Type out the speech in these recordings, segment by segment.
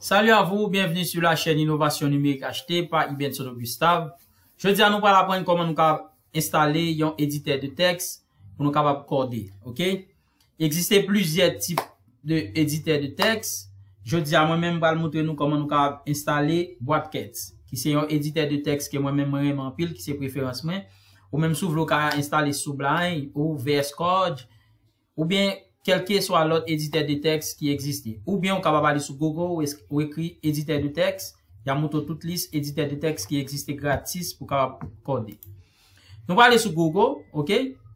Salut à vous, bienvenue sur la chaîne Innovation Numérique H.T. par Ibn Sodom Gustav. Je vous dis à nous par la pointe comment nous pouvons installer un éditeur de texte pour nous pouvoir coder. Il existe plusieurs types d'éditeurs de texte. Je vous dis à moi-même par la pointe comment nous pouvons installer boîte-quête, qui c'est un éditeur de texte que moi-même j'aime en pile, qui c'est préférant à ce moment. Ou même si vous le pouvez installer sous blind, ou vers code, ou bien... kelke sou alot edite de teks ki egziste. Ou byon kaba pale sou Google ou ekri edite de teks, ya moutou tout lis edite de teks ki egziste gratis pou kaba kode. Nou pale sou Google, ok,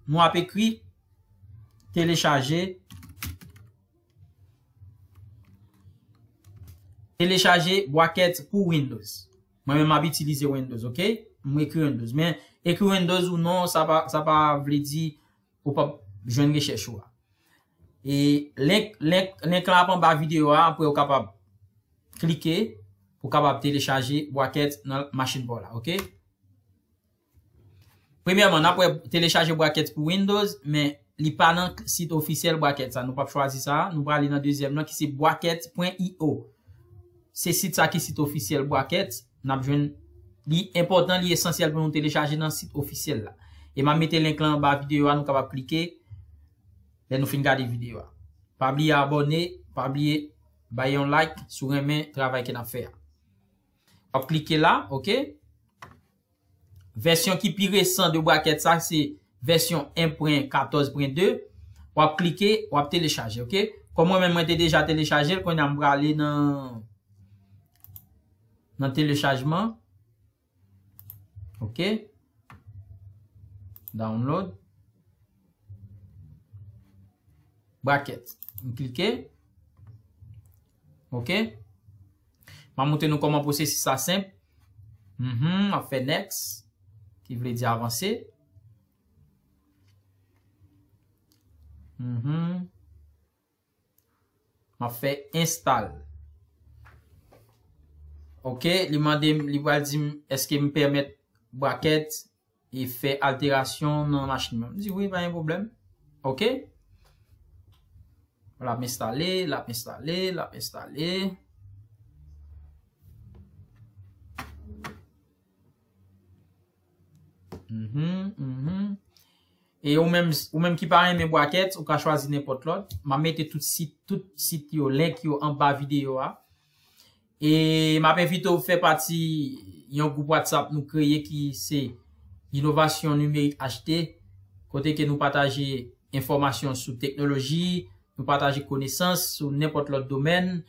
mou ap ekri, telechaje, telechaje waket pou Windows. Mwen mabitilize Windows, ok, mwen ekri Windows. Men ekri Windows ou non, sa pa vle di, ou pa jwen rechech ou a. E link lan ap an ba videyo a, pou yo kapab klike pou kapab telechaje waket nan masin pou la. Premèman, nan pou yo telechaje waket pou Windows, men li pa nan sit ofisye waket sa. Nou pap chwazi sa, nou pa li nan dezem. Nan ki se waket.io. Se sit sa ki sit ofisye waket, nan pou yo nan li important, li esensyal pou yo telechaje nan sit ofisye la. E man mette link lan an ba videyo a, nou kapab klike. Lè nou fin gade videyo a. Pabliye abonè, pabliye bayon like, sou remè travèkè nan fè a. Aplike la, ok. Versyon ki pi ressan de brakèd sa, se versyon 1.14.2. Wap klike, wap telechaje, ok. Kou mwen mwen te deja telechaje, lè kon nan mwen mwen alè nan... nan telechajman. Ok. Download. Braket. M'klike. Ok. M'a monten nou koman pou se si sa semp. M'a fè next. Ki vle di avansè. M'a fè install. Ok. Li mwade di, eske mi pèmèt braket. Li fè alterasyon nan machinman. Li di, wè mwen yon problem. Ok. Ok. La ap installe, la ap installe, la ap installe. Mhm, mhm. E ou menm ki pare menm waket, ou ka chwazi nepot lot. Ma mette tout sit yo, link yo an ba video a. E ma pe fito ou fe pati yon group WhatsApp nou kreye ki se inovasyon nume achete. Kote ke nou pataje informasyon sou teknoloji. nou pataje konesans sou nepot lot domen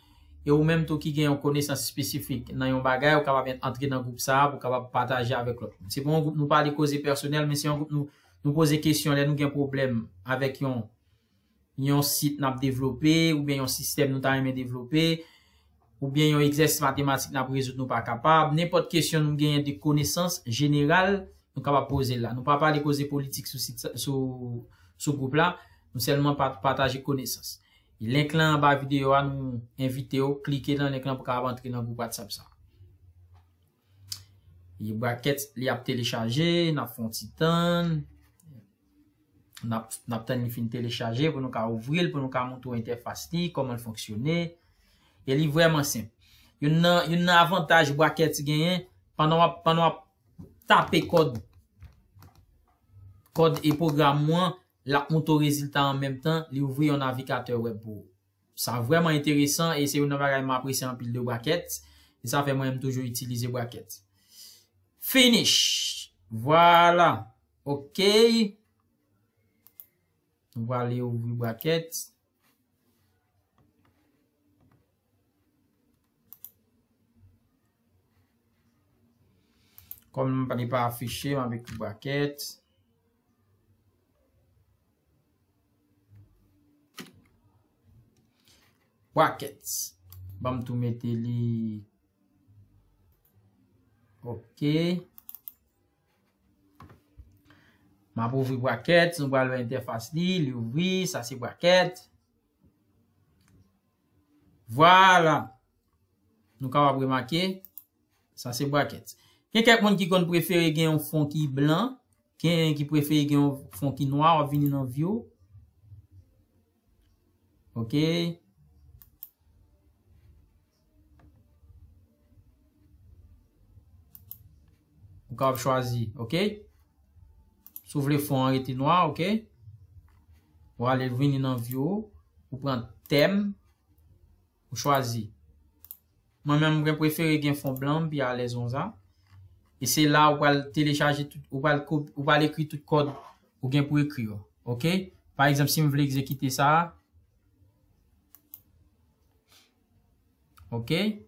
e ou menm to ki gen yon konesans spesifik nan yon bagay ou ka va ven entri nan group sa ou ka va pataje avèk lot. Se bon, nou pa li kose personel men se yon group nou pose kesyon lè nou gen problem avèk yon yon sit nan ap devlopè ou bien yon sistem nou tan remè devlopè ou bien yon exers matematik nan ap rezout nou pa kapab nepot kesyon nou gen yon de konesans general nou ka va pose la. Nou pa pa li kose politik sou group la Nou selman pataje koneysans. Lèk lè an ba videyo an nou invite yo, klike lè an lèk lè an pou ka avantre nan Google WhatsApp sa. Yè braket, lè ap tèlechage, nap foun titan, nap tèl nè fin tèlechage, pou nou ka ouvril, pou nou ka montou interfasi, koman founksyonè. Elè vwèman semp. Yè nan avantaj braket genyen, pan wap, pan wap tape kod. Kod epogam mwen, la mouton rezilta an menm tan, li ouvri yon avikater web pou. Sa vwèman enteresan, e se yon nan vwagayman apresen an pil de waket, e sa fè mwen m toujou itilize waket. Finish! Vwala! Ok! Nou vwa li ouvri waket. Kom nan m panipa afishe, m avik waket. Waket. Bwaket. Bam tou meteli. Ok. Ma pou vwi bwaket. Nou ba lwen defas li. Li ouvi. Sa se bwaket. Vwala. Nou ka wap wimake. Sa se bwaket. Ken kek moun ki kon preferi gen yon fon ki blan? Ken ki preferi gen yon fon ki noy? A vini nan vyo? Ok. Ok. Ou ka ou chwazi. Ok. Sou vle fon an ete noa. Ok. Ou ale vweni nan vyo. Ou pran tem. Ou chwazi. Mwen men mwen prefere gen fon blan. Bi a le zon za. E se la ou pal ekri tout kode. Ou gen pou ekri yo. Ok. Par exemple si mwen vle ekze kiti sa. Ok. Ok.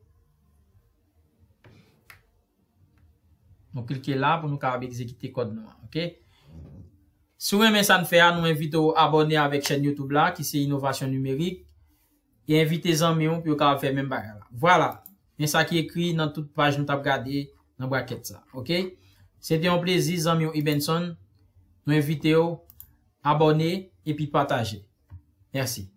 Nou klikè e la pou nou karabèk zekite kod nou an, ok? Sou mènsan fè an, nou mèvite ou abonè avèk chèn YouTube la, ki se inovasyon numèrik. E mènsan ki ekri nan tout page nou tap gade nan braket sa, ok? Sè dè yon plèzi, zan mèw i bènsan, nou mèvite ou abonè epi patajè. Mènsi.